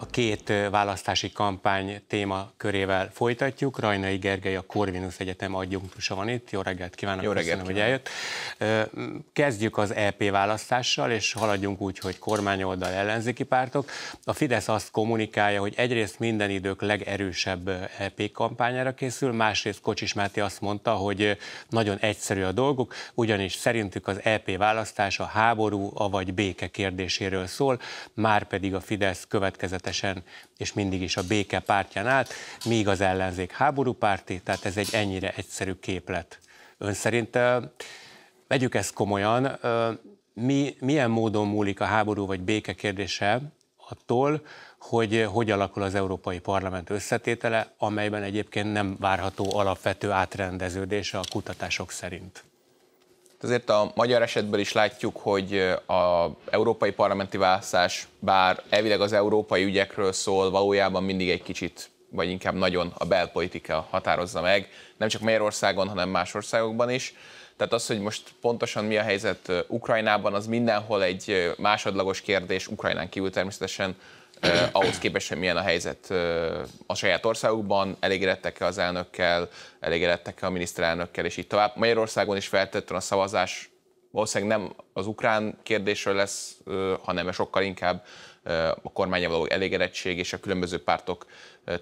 A két választási kampány téma körével folytatjuk. Rajnai Gergely, a Corvinus Egyetem adjunktusa van itt. Jó reggelt kívánok, Jó reggelt köszönöm, kívánok. hogy eljött. Kezdjük az EP választással, és haladjunk úgy, hogy kormányoldal ellenzéki pártok. A Fidesz azt kommunikálja, hogy egyrészt minden idők legerősebb EP kampányára készül, másrészt Kocsis Máté azt mondta, hogy nagyon egyszerű a dolguk, ugyanis szerintük az EP választás a háború, avagy béke kérdéséről szól, már pedig a Fidesz következetes természetesen, és mindig is a béke pártján állt, míg az ellenzék háború párti, tehát ez egy ennyire egyszerű képlet. Ön szerint vegyük ezt komolyan, mi, milyen módon múlik a háború vagy béke kérdése attól, hogy hogy alakul az Európai Parlament összetétele, amelyben egyébként nem várható alapvető átrendeződése a kutatások szerint. Azért a magyar esetből is látjuk, hogy a európai parlamenti választás, bár elvileg az európai ügyekről szól, valójában mindig egy kicsit vagy inkább nagyon a belpolitika határozza meg, nem csak Magyarországon, hanem más országokban is. Tehát az, hogy most pontosan mi a helyzet Ukrajnában, az mindenhol egy másodlagos kérdés, Ukrajnán kívül természetesen eh, ahhoz képest hogy milyen a helyzet eh, a saját országukban, elégedettek-e az elnökkel, elégedettek-e a miniszterelnökkel, és így tovább. Magyarországon is feltettem a szavazás valószínűleg nem az ukrán kérdésről lesz, eh, hanem sokkal inkább eh, a kormányával való elégedettség és a különböző pártok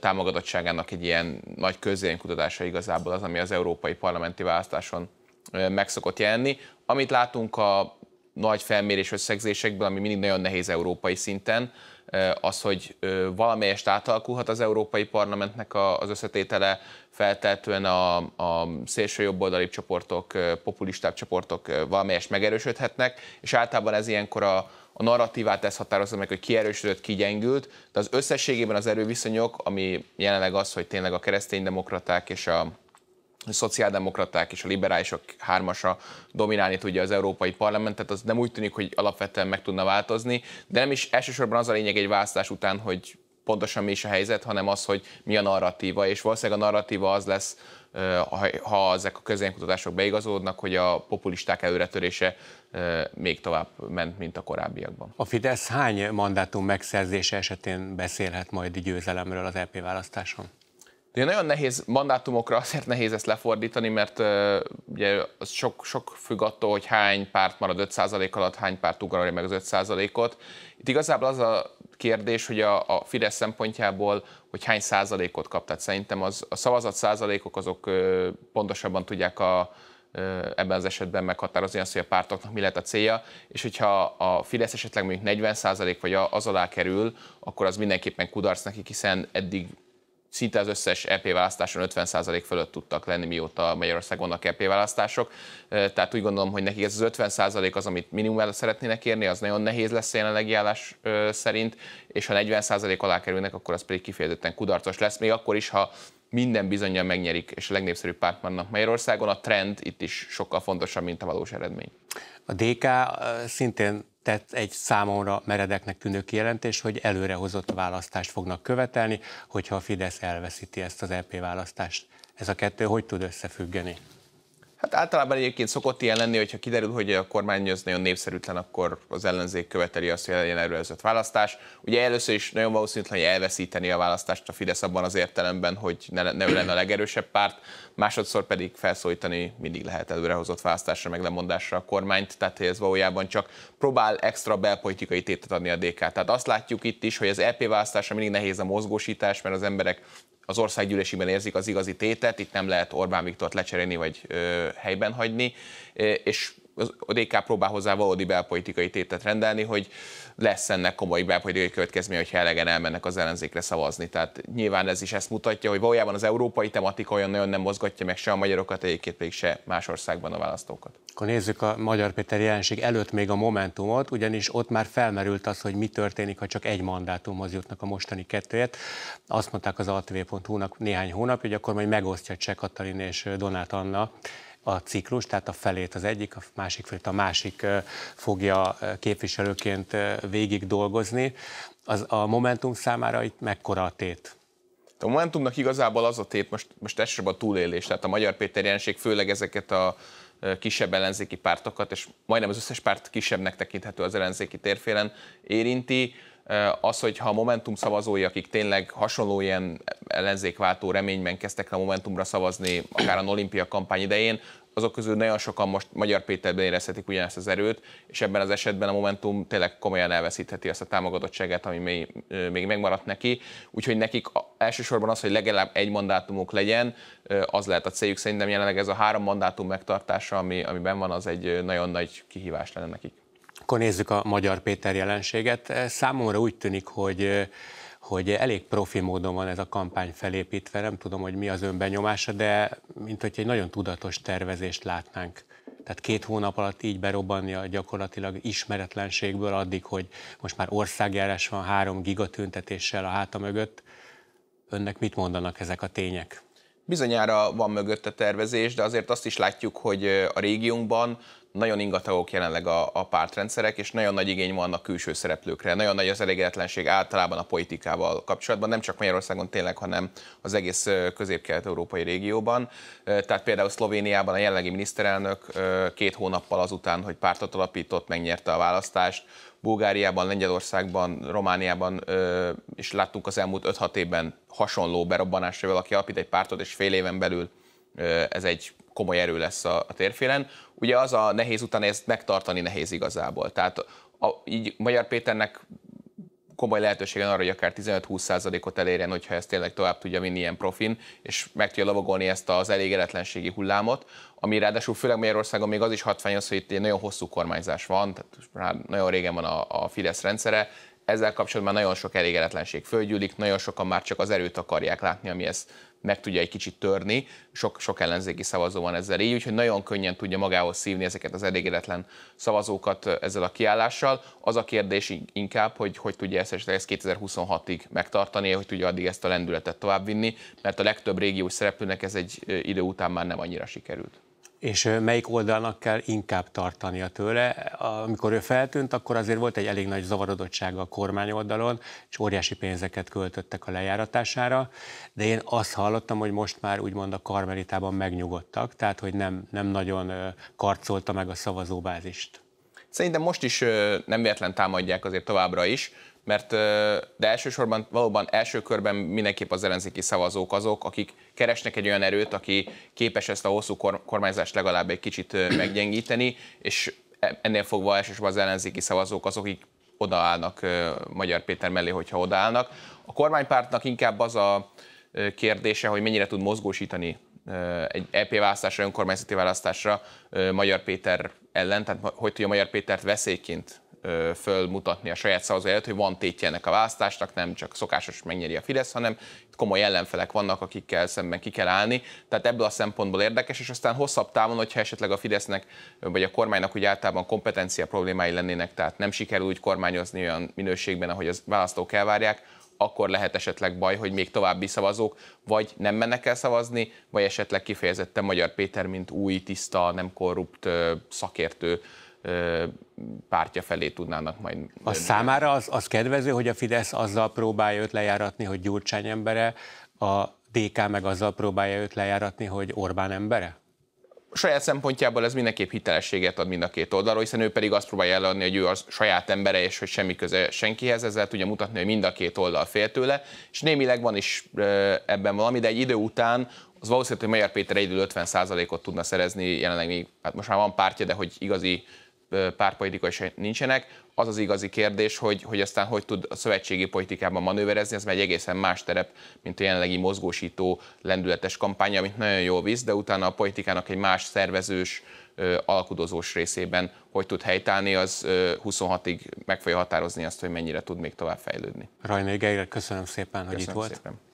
támogatottságának egy ilyen nagy kutatása igazából az, ami az európai parlamenti választáson meg szokott jelenni. Amit látunk a nagy felmérés összegzésekből, ami mindig nagyon nehéz európai szinten, az, hogy valamelyest átalakulhat az Európai Parlamentnek az összetétele, feltétlenül a, a szélső jobboldali csoportok, populistább csoportok valamelyest megerősödhetnek, és általában ez ilyenkor a, a narratívát ezt határozza meg, hogy ki erősödött, ki gyengült, de az összességében az erőviszonyok, ami jelenleg az, hogy tényleg a kereszténydemokraták és a a szociáldemokraták és a liberálisok hármasa dominálni tudja az Európai Parlamentet, az nem úgy tűnik, hogy alapvetően meg tudna változni, de nem is elsősorban az a lényeg egy választás után, hogy pontosan mi is a helyzet, hanem az, hogy mi a narratíva, és valószínűleg a narratíva az lesz, ha ezek a közénkutatások beigazolódnak, hogy a populisták előretörése még tovább ment, mint a korábbiakban. A Fidesz hány mandátum megszerzése esetén beszélhet majd győzelemről az EP választáson? Ugye nagyon nehéz mandátumokra azért nehéz ezt lefordítani, mert ugye az sok, sok függ attól, hogy hány párt marad 5% alatt, hány párt ugrani meg az 5%-ot. Itt igazából az a kérdés, hogy a, a Fidesz szempontjából, hogy hány százalékot kap. Tehát szerintem az, a szavazat százalékok azok pontosabban tudják a, ebben az esetben meghatározni azt, hogy a pártoknak mi lehet a célja, és hogyha a Fidesz esetleg mondjuk 40% vagy az alá kerül, akkor az mindenképpen kudarc neki, hiszen eddig szinte az összes EP választáson 50% fölött tudtak lenni, mióta Magyarországon vannak EP választások. Tehát úgy gondolom, hogy nekik ez az 50% az, amit minimum el szeretnének érni, az nagyon nehéz lesz a jelenlegi állás szerint, és ha 40% alá kerülnek, akkor az pedig kifejezetten kudarcos lesz, még akkor is, ha minden bizonyja megnyerik, és a legnépszerűbb párt vannak Magyarországon, a trend itt is sokkal fontosabb, mint a valós eredmény. A DK szintén tett egy számomra meredeknek tűnő kijelentés, hogy előrehozott választást fognak követelni, hogyha a Fidesz elveszíti ezt az EP választást. Ez a kettő hogy tud összefüggeni? Hát általában egyébként szokott ilyen lenni, hogyha kiderül, hogy a kormány az nagyon népszerűtlen, akkor az ellenzék követeli azt, hogy legyen erőlezett választás. Ugye először is nagyon valószínűleg hogy elveszíteni a választást a Fidesz abban az értelemben, hogy ne, ne lenne a legerősebb párt, másodszor pedig felszólítani mindig lehet előrehozott választásra, meg lemondásra a kormányt, tehát ez valójában csak próbál extra belpolitikai tétet adni a DK. Tehát azt látjuk itt is, hogy az EP választásra mindig nehéz a mozgósítás, mert az emberek az országgyűlésében érzik az igazi tétet, itt nem lehet Orbán Viktort lecserélni vagy ö, helyben hagyni, és az ODK próbál hozzá valódi belpolitikai tétet rendelni, hogy lesz ennek komoly belpolitikai következménye, hogyha elegen elmennek az ellenzékre szavazni. Tehát nyilván ez is ezt mutatja, hogy valójában az európai tematika olyan nagyon nem mozgatja meg se a magyarokat, egyébként pedig se más országban a választókat. Akkor nézzük a Magyar Péter jelenség előtt még a Momentumot, ugyanis ott már felmerült az, hogy mi történik, ha csak egy mandátumhoz jutnak a mostani kettőért. Azt mondták az atv.hu-nak néhány hónap, hogy akkor majd megosztja Cseh Katalin és Donát Anna a ciklus, tehát a felét az egyik, a másik felét a másik fogja képviselőként végig dolgozni. Az a Momentum számára itt mekkora a tét? A Momentumnak igazából az a tét, most, most elsősorban a túlélés, tehát a Magyar Péter jelenség főleg ezeket a kisebb ellenzéki pártokat, és majdnem az összes párt kisebbnek tekinthető az ellenzéki térfélen érinti az, hogy ha a Momentum szavazói, akik tényleg hasonló ilyen ellenzékváltó reményben kezdtek a Momentumra szavazni, akár az olimpia kampány idején, azok közül nagyon sokan most Magyar Péterben érezhetik ugyanezt az erőt, és ebben az esetben a Momentum tényleg komolyan elveszítheti azt a támogatottságát, ami még, még megmaradt neki. Úgyhogy nekik elsősorban az, hogy legalább egy mandátumuk legyen, az lehet a céljuk. Szerintem jelenleg ez a három mandátum megtartása, ami, amiben van, az egy nagyon nagy kihívás lenne nekik. Akkor nézzük a Magyar Péter jelenséget. Eh, számomra úgy tűnik, hogy eh, hogy elég profi módon van ez a kampány felépítve, nem tudom, hogy mi az önbenyomása, de mint hogy egy nagyon tudatos tervezést látnánk. Tehát két hónap alatt így berobbanni a gyakorlatilag ismeretlenségből addig, hogy most már országjárás van három gigatüntetéssel a háta mögött. Önnek mit mondanak ezek a tények? Bizonyára van mögötte tervezés, de azért azt is látjuk, hogy a régiónkban nagyon ingatagok jelenleg a, a pártrendszerek, és nagyon nagy igény van a külső szereplőkre. Nagyon nagy az elégedetlenség általában a politikával kapcsolatban, nem csak Magyarországon tényleg, hanem az egész közép-kelet-európai régióban. Tehát például Szlovéniában a jelenlegi miniszterelnök két hónappal azután, hogy pártot alapított, megnyerte a választást, Bulgáriában, Lengyelországban, Romániában ö, is láttunk az elmúlt 5-6 évben hasonló berobbanásra, valaki alapít egy pártot, és fél éven belül ö, ez egy komoly erő lesz a, a térfélen. Ugye az a nehéz után ezt megtartani nehéz igazából. Tehát a, így Magyar Péternek komoly lehetőségen arra, hogy akár 15-20%-ot elérjen, hogyha ezt tényleg tovább tudja vinni ilyen profin, és meg tudja lavagolni ezt az elégedetlenségi hullámot, ami ráadásul főleg Magyarországon még az is hatványos, hogy itt egy nagyon hosszú kormányzás van, tehát már nagyon régen van a, a Fidesz rendszere, ezzel kapcsolatban nagyon sok elégedetlenség fölgyűlik, nagyon sokan már csak az erőt akarják látni, ami ezt meg tudja egy kicsit törni. Sok, sok ellenzéki szavazó van ezzel így, úgyhogy nagyon könnyen tudja magához szívni ezeket az elégedetlen szavazókat ezzel a kiállással. Az a kérdés inkább, hogy hogy tudja ezt esetleg 2026-ig megtartani, hogy tudja addig ezt a lendületet továbbvinni, mert a legtöbb régiós szereplőnek ez egy idő után már nem annyira sikerült és melyik oldalnak kell inkább tartania tőle. Amikor ő feltűnt, akkor azért volt egy elég nagy zavarodottsága a kormány oldalon, és óriási pénzeket költöttek a lejáratására, de én azt hallottam, hogy most már úgymond a karmelitában megnyugodtak, tehát hogy nem, nem nagyon karcolta meg a szavazóbázist. Szerintem most is nem véletlen támadják azért továbbra is, mert de elsősorban valóban első körben mindenképp az ellenzéki szavazók azok, akik keresnek egy olyan erőt, aki képes ezt a hosszú kormányzást legalább egy kicsit meggyengíteni, és e, ennél fogva elsősorban az ellenzéki szavazók azok, akik odaállnak Magyar Péter mellé, hogyha odaállnak. A kormánypártnak inkább az a kérdése, hogy mennyire tud mozgósítani egy EP választásra, önkormányzati választásra Magyar Péter ellen, tehát hogy tudja Magyar Pétert veszélyként fölmutatni a saját szavazóját, hogy van tétje ennek a választásnak, nem csak szokásos megnyeri a Fidesz, hanem itt komoly ellenfelek vannak, akikkel szemben ki kell állni. Tehát ebből a szempontból érdekes, és aztán hosszabb távon, hogyha esetleg a Fidesznek vagy a kormánynak úgy általában kompetencia problémái lennének, tehát nem sikerül úgy kormányozni olyan minőségben, ahogy az választók elvárják, akkor lehet esetleg baj, hogy még további szavazók vagy nem mennek el szavazni, vagy esetleg kifejezetten Magyar Péter, mint új, tiszta, nem korrupt szakértő pártja felé tudnának majd... A számára az, az kedvező, hogy a Fidesz azzal próbálja őt lejáratni, hogy Gyurcsány embere, a DK meg azzal próbálja őt lejáratni, hogy Orbán embere? saját szempontjából ez mindenképp hitelességet ad mind a két oldalról, hiszen ő pedig azt próbálja eladni, hogy ő az saját embere, és hogy semmi köze senkihez, ezzel tudja mutatni, hogy mind a két oldal fél tőle, és némileg van is ebben valami, de egy idő után az valószínűleg, hogy Magyar Péter egyedül 50%-ot tudna szerezni, jelenleg még, hát most már van pártja, de hogy igazi pártpolitikai nincsenek. Az az igazi kérdés, hogy, hogy aztán hogy tud a szövetségi politikában manőverezni, ez már egy egészen más terep, mint a jelenlegi mozgósító, lendületes kampánya, amit nagyon jól visz, de utána a politikának egy más szervezős, alkudozós részében hogy tud helytállni, az 26-ig meg fogja határozni azt, hogy mennyire tud még tovább fejlődni. Rajnai Geir, köszönöm szépen, hogy köszönöm itt volt. Szépen.